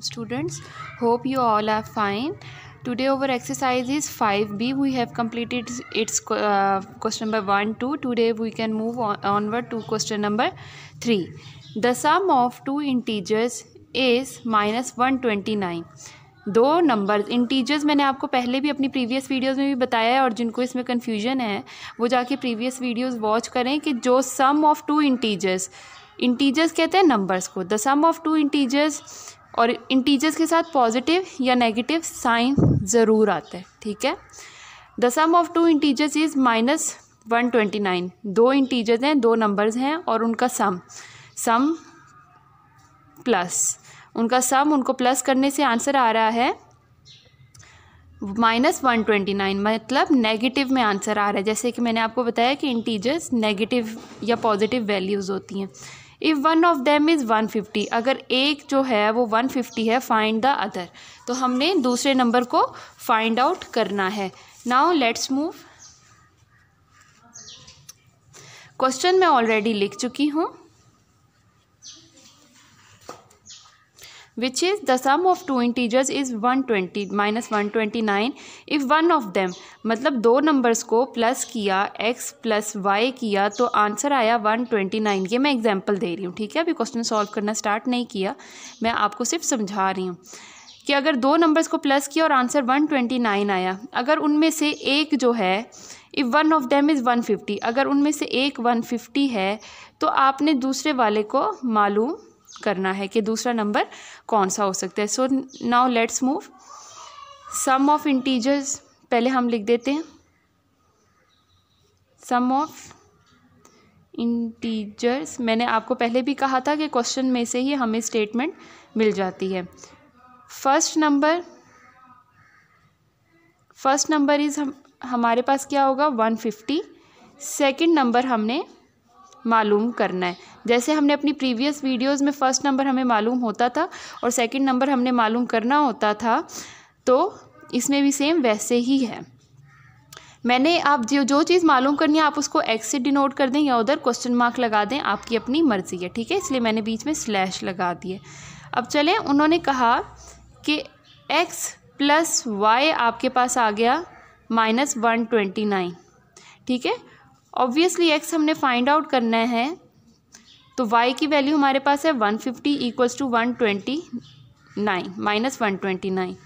students hope you all are fine today our exercise is 5b we have completed its uh, question number 1 2 today we can move on, onward to question number 3 the sum of two integers is minus 129 दो number integers मैंने आपको पहले भी अपनी previous videos में भी बताया है और जिनको इसमें कन्फ्यूजन है वो जाके प्रीवियस वीडियोस वॉच करें कि जो sum of two integers integers कहते हैं नंबर्स को the sum of two integers और इंटीजर्स के साथ पॉजिटिव या नेगेटिव साइन ज़रूर आता है ठीक है the sum of two integers is minus one twenty nine दो इंटीजर्स हैं दो नंबर्स हैं और उनका सम सम प्लस उनका सम उनको प्लस करने से आंसर आ रहा है माइनस वन ट्वेंटी नाइन मतलब नेगेटिव में आंसर आ रहा है जैसे कि मैंने आपको बताया कि इंटीजर्स नेगेटिव या पॉजिटिव वैल्यूज़ होती हैं if one of them is one fifty अगर एक जो है वो वन फिफ्टी है फाइंड द अदर तो हमने दूसरे नंबर को फाइंड आउट करना है नाउ लेट्स मूव क्वेश्चन मैं ऑलरेडी लिख चुकी हूँ which is the sum of two integers is 120 minus 129 if one of them मतलब दो नंबर्स को प्लस किया x प्लस वाई किया तो आंसर आया 129 ये मैं एग्जांपल दे रही हूँ ठीक है अभी क्वेश्चन सॉल्व करना स्टार्ट नहीं किया मैं आपको सिर्फ समझा रही हूँ कि अगर दो नंबर्स को प्लस किया और आंसर 129 आया अगर उनमें से एक जो है if one of them is one fifty अगर उनमें से एक वन फिफ्टी है तो आपने दूसरे वाले को मालूम करना है कि दूसरा नंबर कौन सा हो सकता है so now let's move sum of integers पहले हम लिख देते हैं सम ऑफ इंटीजर्स मैंने आपको पहले भी कहा था कि क्वेश्चन में से ही हमें स्टेटमेंट मिल जाती है first number first number is हम हमारे पास क्या होगा वन फिफ्टी सेकेंड नंबर हमने मालूम करना है जैसे हमने अपनी प्रीवियस वीडियोस में फ़र्स्ट नंबर हमें मालूम होता था और सेकंड नंबर हमने मालूम करना होता था तो इसमें भी सेम वैसे ही है मैंने आप जो जो चीज़ मालूम करनी है आप उसको एक्स से डिनोट कर दें या उधर क्वेश्चन मार्क लगा दें आपकी अपनी मर्ज़ी है ठीक है इसलिए मैंने बीच में स्लैश लगा दिए अब चलें उन्होंने कहा कि एक्स प्लस वाई आपके पास आ गया माइनस वन ट्वेंटी नाइन ठीक है ऑब्वियसली एक्स हमने फाइंड आउट करना है तो वाई की वैल्यू हमारे पास है one fifty equals to one twenty nine minus one twenty nine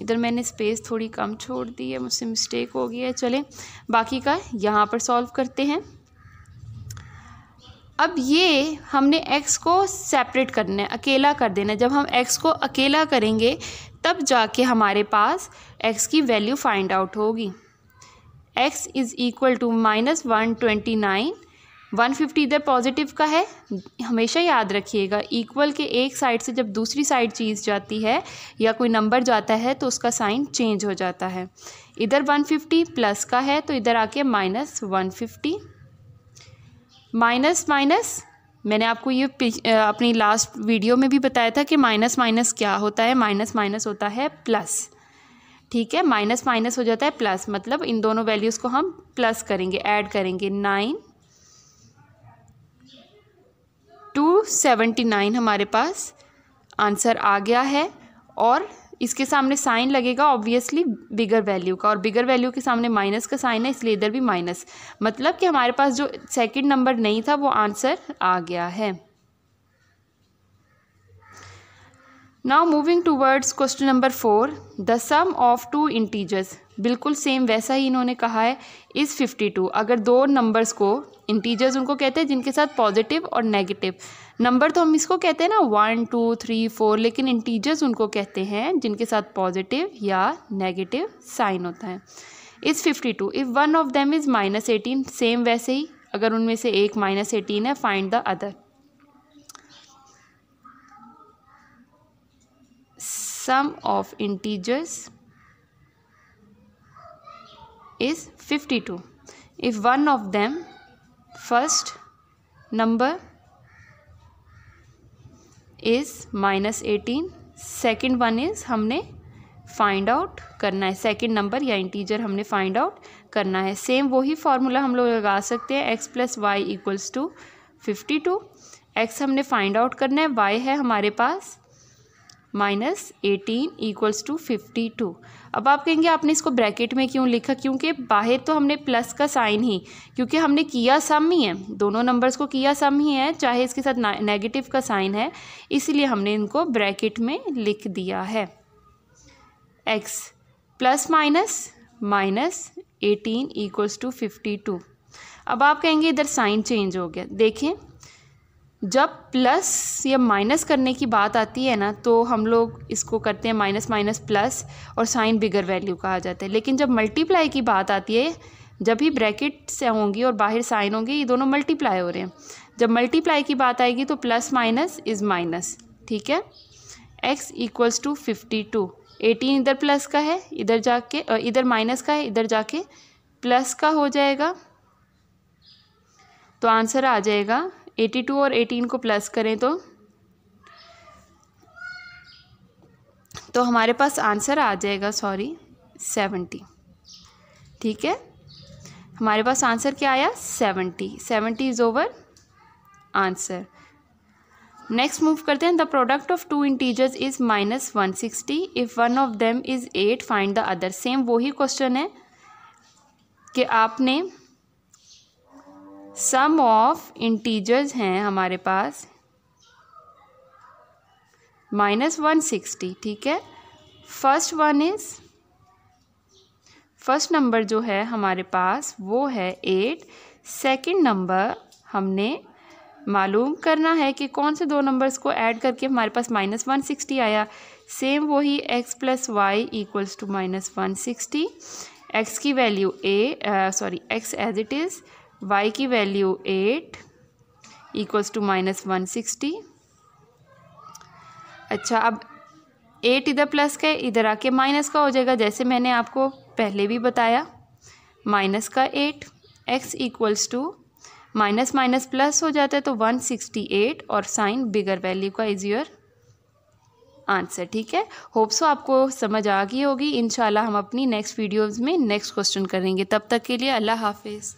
इधर मैंने स्पेस थोड़ी कम छोड़ दी है मुझसे मिस्टेक हो गई है चले बाकी का यहाँ पर सॉल्व करते हैं अब ये हमने x को सेपरेट करना है अकेला कर देना है जब हम x को अकेला करेंगे तब जाके हमारे पास x की वैल्यू फाइंड आउट होगी X is equal to minus one twenty nine one fifty इधर पॉजिटिव का है हमेशा याद रखिएगा इक्वल के एक साइड से जब दूसरी साइड चीज़ जाती है या कोई नंबर जाता है तो उसका साइन चेंज हो जाता है इधर वन फिफ्टी प्लस का है तो इधर आके minus one fifty minus minus मैंने आपको ये अपनी लास्ट वीडियो में भी बताया था कि माइनस माइनस क्या होता है माइनस माइनस होता है प्लस ठीक है माइनस माइनस हो जाता है प्लस मतलब इन दोनों वैल्यूज़ को हम प्लस करेंगे ऐड करेंगे नाइन टू सेवेंटी नाइन हमारे पास आंसर आ गया है और इसके सामने साइन लगेगा ऑब्वियसली बिगर वैल्यू का और बिगर वैल्यू के सामने माइनस का साइन है इसलिए इधर भी माइनस मतलब कि हमारे पास जो सेकंड नंबर नहीं था वो आंसर आ गया है now moving to words question number four the sum of two integers बिल्कुल सेम वैसा ही इन्होंने कहा है इज़ फिफ्टी टू अगर दो नंबर्स को इंटीजर्स उनको कहते हैं जिनके साथ पॉजिटिव और नेगेटिव नंबर तो हम इसको कहते हैं ना वन टू थ्री फोर लेकिन इंटीजर्स उनको कहते हैं जिनके साथ पॉजिटिव या नेगेटिव साइन होता है is fifty two if one of them is minus eighteen same वैसे ही अगर उनमें से एक माइनस एटीन है find the other sum of integers is 52 if one of them first number is minus eighteen second one is हमने find out करना है सेकेंड नंबर या इंटीजर हमने फाइंड आउट करना है सेम वही फार्मूला हम लोग लगा सकते हैं X plus Y equals to fifty two X हमने फाइंड आउट करना है वाई है हमारे पास minus eighteen equals to fifty two अब आप कहेंगे आपने इसको ब्रैकेट में क्यों लिखा क्योंकि बाहर तो हमने प्लस का साइन ही क्योंकि हमने किया सम ही है दोनों नंबर्स को किया सम ही है चाहे इसके साथ नेगेटिव का साइन है इसलिए हमने इनको ब्रैकेट में लिख दिया है X plus minus minus eighteen equals to fifty two अब आप कहेंगे इधर साइन चेंज हो गया देखें जब प्लस या माइनस करने की बात आती है ना तो हम लोग इसको करते हैं माइनस माइनस प्लस और साइन बिगर वैल्यू का आ जाता है लेकिन जब मल्टीप्लाई की बात आती है जब ही ब्रैकेट से होंगी और बाहर साइन होंगे ये दोनों मल्टीप्लाई हो रहे हैं जब मल्टीप्लाई की बात आएगी तो प्लस माइनस इज़ माइनस ठीक है X equals to fifty two eighteen इधर प्लस का है इधर जाके इधर माइनस का है इधर जाके प्लस का हो जाएगा तो आंसर आ जाएगा एटी टू और एटीन को प्लस करें तो तो हमारे पास आंसर आ जाएगा सॉरी सेवेंटी ठीक है हमारे पास आंसर क्या आया seventy seventy is our answer next move करते हैं the product of two integers is minus one sixty if one of them is eight find the other same वही क्वेश्चन है कि आपने सम ऑफ इंटीजर्स हैं हमारे पास माइनस वन सिक्सटी ठीक है first one is first number जो है हमारे पास वो है एट सेकंड नंबर हमने मालूम करना है कि कौन से दो नंबर्स को ऐड करके हमारे पास माइनस वन सिक्सटी आया सेम वही X plus Y equals to minus one sixty X की value uh sorry X as it is y की value eight equals to minus one sixty अच्छा अब एट इधर प्लस का इधर आके माइनस का हो जाएगा जैसे मैंने आपको पहले भी बताया माइनस का eight X equals to minus minus plus हो जाता है तो वन सिक्सटी एट और साइन बिगर वैल्यू का इज योर आंसर ठीक है होप्सो आपको समझ आ गई होगी इन हम अपनी नेक्स्ट वीडियोज़ में नेक्स्ट क्वेश्चन करेंगे तब तक के लिए अल्लाह हाफिज़